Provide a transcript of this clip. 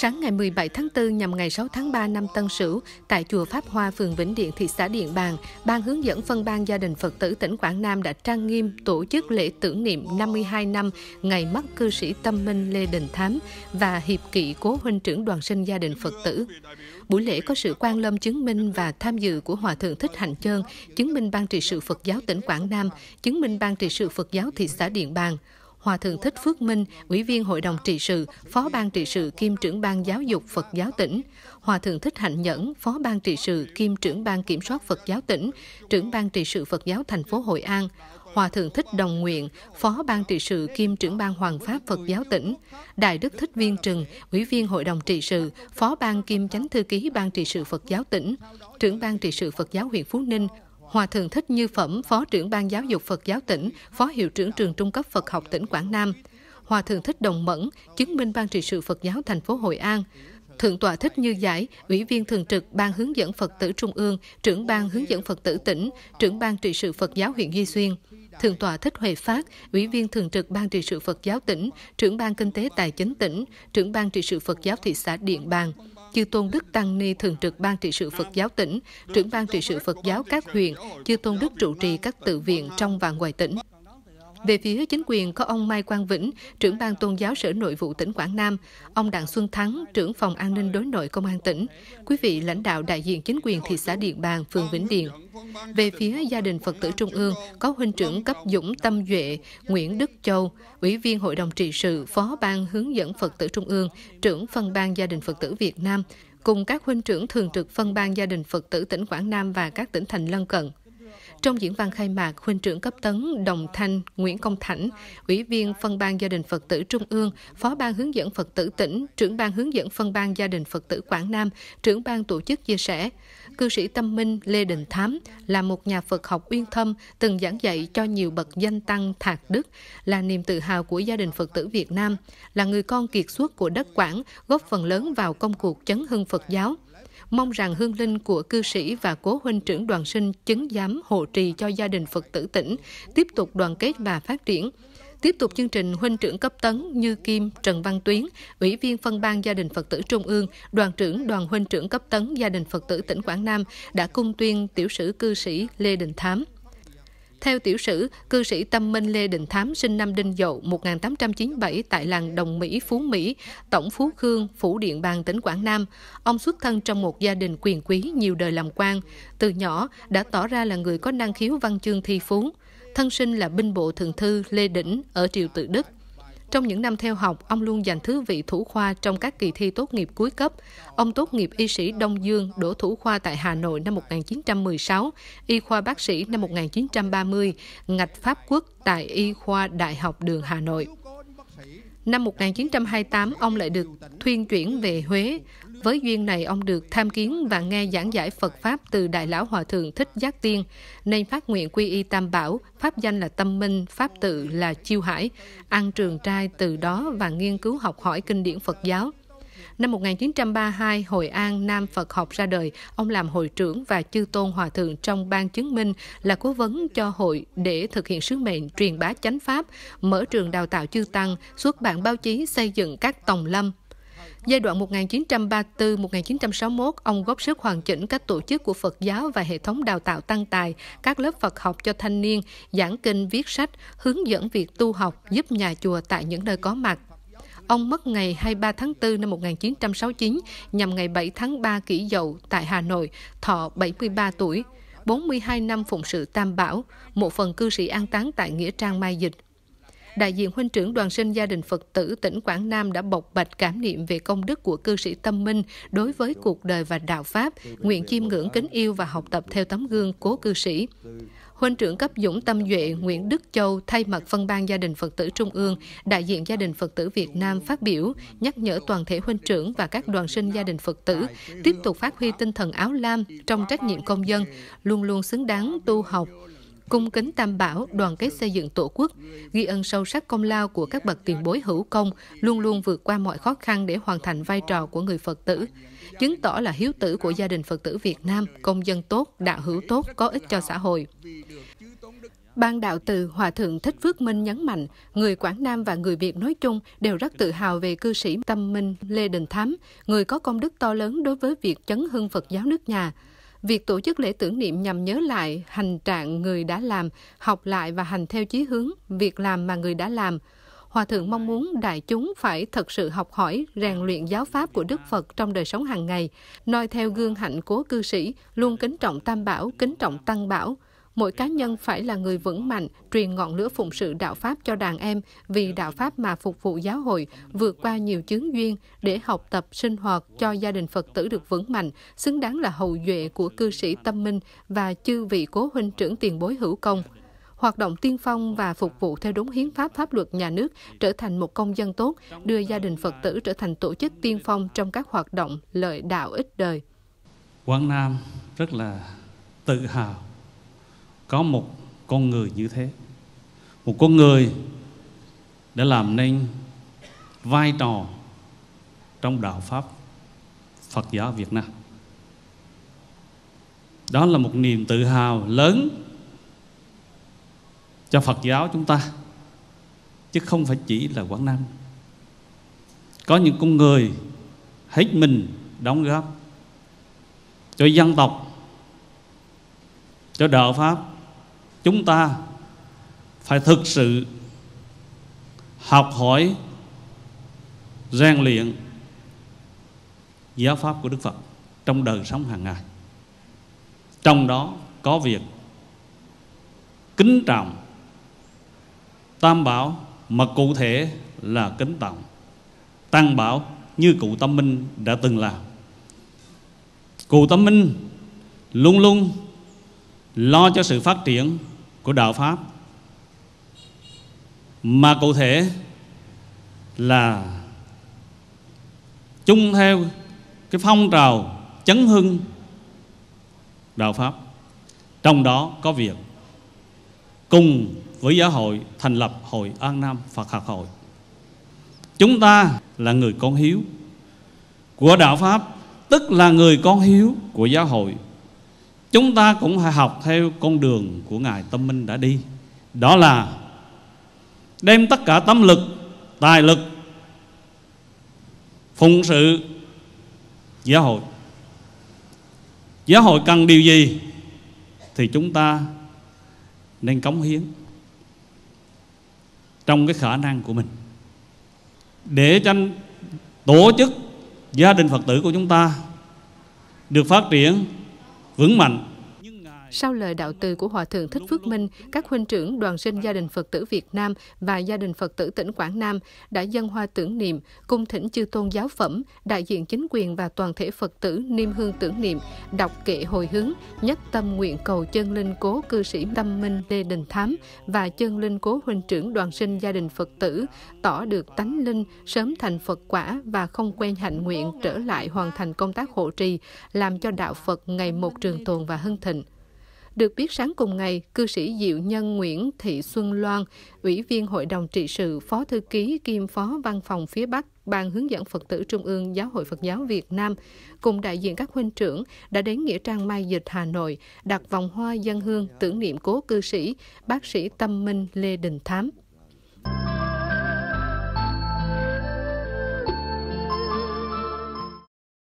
Sáng ngày 17 tháng 4 nhằm ngày 6 tháng 3 năm Tân Sửu, tại chùa Pháp Hoa, phường Vĩnh Điện, thị xã Điện Bàn, Ban hướng dẫn phân ban gia đình Phật tử tỉnh Quảng Nam đã trang nghiêm tổ chức lễ tưởng niệm 52 năm ngày mất cư sĩ tâm minh Lê Đình Thám và hiệp kỵ cố huynh trưởng đoàn sinh gia đình Phật tử. Buổi lễ có sự quan lâm chứng minh và tham dự của Hòa Thượng Thích Hạnh Chơn, chứng minh Ban trị sự Phật giáo tỉnh Quảng Nam, chứng minh Ban trị sự Phật giáo thị xã Điện Bàn, Hòa Thượng Thích Phước Minh, Ủy viên Hội đồng Trị sự, Phó Ban Trị sự kiêm trưởng Ban Giáo dục Phật giáo tỉnh, Hòa Thượng Thích Hạnh Nhẫn, Phó Ban Trị sự kiêm trưởng Ban Kiểm soát Phật giáo tỉnh, trưởng Ban Trị sự Phật giáo thành phố Hội An, Hòa Thượng Thích Đồng Nguyện, Phó Ban Trị sự kiêm trưởng Ban Hoàng Pháp Phật giáo tỉnh, Đại Đức Thích Viên Trừng, Ủy viên Hội đồng Trị sự, Phó Ban kiêm Chánh Thư ký Ban Trị sự Phật giáo tỉnh, trưởng Ban Trị sự Phật giáo huyện Phú Ninh, Hòa Thượng Thích Như Phẩm, Phó trưởng Ban Giáo dục Phật giáo tỉnh, Phó Hiệu trưởng Trường Trung cấp Phật học tỉnh Quảng Nam, Hòa Thượng Thích Đồng Mẫn, chứng minh Ban trị sự Phật giáo thành phố Hội An, Thượng tọa Thích Như Giải, Ủy viên Thường trực Ban Hướng dẫn Phật tử Trung ương, trưởng Ban Hướng dẫn Phật tử tỉnh, trưởng Ban trị sự Phật giáo huyện Duy Xuyên, Thượng tọa Thích Huệ Phát, Ủy viên Thường trực Ban trị sự Phật giáo tỉnh, trưởng Ban Kinh tế Tài chính tỉnh, trưởng Ban trị sự Phật giáo thị xã Điện Bàn, Chư Tôn Đức Tăng Ni Thường trực Ban trị sự Phật giáo tỉnh, trưởng Ban trị sự Phật giáo các huyện, Chư Tôn Đức trụ trì các tự viện trong và ngoài tỉnh. Về phía chính quyền có ông Mai Quang Vĩnh, trưởng ban tôn giáo Sở Nội vụ tỉnh Quảng Nam, ông Đặng Xuân Thắng, trưởng phòng an ninh đối nội công an tỉnh, quý vị lãnh đạo đại diện chính quyền thị xã Điện Bàn, phường Vĩnh Điện. Về phía gia đình Phật tử Trung ương có huynh trưởng cấp Dũng Tâm Duệ, Nguyễn Đức Châu, Ủy viên Hội đồng trị sự, Phó ban hướng dẫn Phật tử Trung ương, trưởng phân ban gia đình Phật tử Việt Nam, cùng các huynh trưởng thường trực phân ban gia đình Phật tử tỉnh Quảng Nam và các tỉnh thành lân cận. Trong diễn văn khai mạc, Huynh trưởng cấp tấn Đồng Thanh Nguyễn Công Thảnh, Ủy viên phân ban gia đình Phật tử Trung ương, Phó ban hướng dẫn Phật tử tỉnh, trưởng ban hướng dẫn phân ban gia đình Phật tử Quảng Nam, trưởng ban tổ chức chia sẻ, cư sĩ tâm minh Lê Đình Thám là một nhà Phật học uyên thâm, từng giảng dạy cho nhiều bậc danh tăng thạc đức, là niềm tự hào của gia đình Phật tử Việt Nam, là người con kiệt xuất của đất Quảng, góp phần lớn vào công cuộc chấn hưng Phật giáo mong rằng hương linh của cư sĩ và cố huynh trưởng đoàn sinh chứng giám hộ trì cho gia đình Phật tử tỉnh tiếp tục đoàn kết và phát triển. Tiếp tục chương trình huynh trưởng cấp tấn Như Kim, Trần Văn Tuyến, Ủy viên phân ban gia đình Phật tử Trung ương, đoàn trưởng đoàn huynh trưởng cấp tấn gia đình Phật tử tỉnh Quảng Nam đã cung tuyên tiểu sử cư sĩ Lê Đình Thám. Theo tiểu sử, cư sĩ tâm minh Lê Đình Thám sinh năm Đinh Dậu 1897 tại làng Đồng Mỹ, Phú Mỹ, Tổng Phú Khương, Phủ Điện Bang, tỉnh Quảng Nam. Ông xuất thân trong một gia đình quyền quý nhiều đời làm quan. Từ nhỏ đã tỏ ra là người có năng khiếu văn chương thi phú. Thân sinh là binh bộ thượng thư Lê Đỉnh ở triều Tự Đức. Trong những năm theo học, ông luôn giành thứ vị thủ khoa trong các kỳ thi tốt nghiệp cuối cấp. Ông tốt nghiệp y sĩ Đông Dương, đỗ thủ khoa tại Hà Nội năm 1916, y khoa bác sĩ năm 1930, ngạch Pháp Quốc tại y khoa Đại học Đường Hà Nội. Năm 1928, ông lại được thuyên chuyển về Huế. Với duyên này, ông được tham kiến và nghe giảng giải Phật Pháp từ Đại Lão Hòa Thượng Thích Giác Tiên, nên phát nguyện quy y Tam Bảo, Pháp danh là Tâm Minh, Pháp tự là Chiêu Hải, ăn trường trai từ đó và nghiên cứu học hỏi kinh điển Phật giáo. Năm 1932, Hội An Nam Phật học ra đời, ông làm hội trưởng và chư tôn hòa thượng trong ban chứng minh là cố vấn cho hội để thực hiện sứ mệnh truyền bá chánh pháp, mở trường đào tạo chư tăng, xuất bản báo chí, xây dựng các tòng lâm, Giai đoạn 1934-1961, ông góp sức hoàn chỉnh các tổ chức của Phật giáo và hệ thống đào tạo tăng tài, các lớp Phật học cho thanh niên, giảng kinh, viết sách, hướng dẫn việc tu học, giúp nhà chùa tại những nơi có mặt. Ông mất ngày 23 tháng 4 năm 1969 nhằm ngày 7 tháng 3 kỷ dậu tại Hà Nội, thọ 73 tuổi. 42 năm phụng sự Tam Bảo, một phần cư sĩ an táng tại Nghĩa Trang Mai Dịch, đại diện huynh trưởng đoàn sinh gia đình Phật tử tỉnh Quảng Nam đã bộc bạch cảm niệm về công đức của cư sĩ Tâm Minh đối với cuộc đời và đạo Pháp, nguyện chiêm ngưỡng kính yêu và học tập theo tấm gương cố cư sĩ. Huynh trưởng cấp Dũng Tâm Duệ Nguyễn Đức Châu thay mặt phân ban gia đình Phật tử Trung ương, đại diện gia đình Phật tử Việt Nam phát biểu, nhắc nhở toàn thể huynh trưởng và các đoàn sinh gia đình Phật tử tiếp tục phát huy tinh thần áo lam trong trách nhiệm công dân, luôn luôn xứng đáng tu học, cung kính tam bảo, đoàn kết xây dựng tổ quốc, ghi ân sâu sắc công lao của các bậc tiền bối hữu công, luôn luôn vượt qua mọi khó khăn để hoàn thành vai trò của người Phật tử, chứng tỏ là hiếu tử của gia đình Phật tử Việt Nam, công dân tốt, đạo hữu tốt, có ích cho xã hội. Ban đạo từ Hòa Thượng Thích Phước Minh nhấn mạnh, người Quảng Nam và người Việt nói chung đều rất tự hào về cư sĩ tâm minh Lê Đình Thám, người có công đức to lớn đối với việc chấn hưng Phật giáo nước nhà. Việc tổ chức lễ tưởng niệm nhằm nhớ lại hành trạng người đã làm, học lại và hành theo chí hướng, việc làm mà người đã làm. Hòa thượng mong muốn đại chúng phải thật sự học hỏi, rèn luyện giáo pháp của Đức Phật trong đời sống hàng ngày, noi theo gương hạnh của cư sĩ, luôn kính trọng tam bảo, kính trọng tăng bảo, mỗi cá nhân phải là người vững mạnh, truyền ngọn lửa phụng sự đạo Pháp cho đàn em, vì đạo Pháp mà phục vụ giáo hội, vượt qua nhiều chướng duyên để học tập sinh hoạt cho gia đình Phật tử được vững mạnh, xứng đáng là hậu duệ của cư sĩ Tâm Minh và chư vị cố huynh trưởng tiền bối hữu công hoạt động tiên phong và phục vụ theo đúng hiến pháp pháp luật nhà nước, trở thành một công dân tốt, đưa gia đình Phật tử trở thành tổ chức tiên phong trong các hoạt động lợi đạo ích đời. Quảng Nam rất là tự hào có một con người như thế một con người đã làm nên vai trò trong đạo pháp Phật giáo Việt Nam. Đó là một niềm tự hào lớn cho Phật giáo chúng ta chứ không phải chỉ là Quảng Nam. Có những con người hết mình đóng góp cho dân tộc, cho đạo pháp chúng ta phải thực sự học hỏi rèn luyện giáo pháp của Đức Phật trong đời sống hàng ngày. Trong đó có việc kính trọng tam bảo mà cụ thể là kính trọng tăng bảo như cụ Tâm Minh đã từng làm. Cụ Tâm Minh luôn luôn lo cho sự phát triển của đạo pháp mà cụ thể là chung theo cái phong trào chấn hưng đạo pháp trong đó có việc cùng với giáo hội thành lập hội An Nam Phật học hội chúng ta là người con hiếu của đạo pháp tức là người con hiếu của giáo hội chúng ta cũng phải học theo con đường của ngài tâm minh đã đi đó là đem tất cả tâm lực tài lực phụng sự giáo hội giáo hội cần điều gì thì chúng ta nên cống hiến trong cái khả năng của mình để cho tổ chức gia đình phật tử của chúng ta được phát triển vững mạnh sau lời đạo từ của Hòa Thượng Thích Phước Minh, các huynh trưởng đoàn sinh gia đình Phật tử Việt Nam và gia đình Phật tử tỉnh Quảng Nam đã dân hoa tưởng niệm, cung thỉnh chư tôn giáo phẩm, đại diện chính quyền và toàn thể Phật tử niêm hương tưởng niệm, đọc kệ hồi hướng, nhất tâm nguyện cầu chân linh cố cư sĩ Tâm Minh Lê Đình Thám và chân linh cố huynh trưởng đoàn sinh gia đình Phật tử tỏ được tánh linh sớm thành Phật quả và không quên hạnh nguyện trở lại hoàn thành công tác hộ trì, làm cho đạo Phật ngày một trường tồn và hưng thịnh. Được biết sáng cùng ngày, cư sĩ Diệu Nhân Nguyễn Thị Xuân Loan, Ủy viên Hội đồng trị sự, Phó Thư ký kiêm Phó Văn phòng phía Bắc, Ban hướng dẫn Phật tử Trung ương Giáo hội Phật giáo Việt Nam, cùng đại diện các huynh trưởng đã đến Nghĩa Trang Mai Dịch Hà Nội đặt vòng hoa dân hương tưởng niệm cố cư sĩ, bác sĩ Tâm Minh Lê Đình Thám.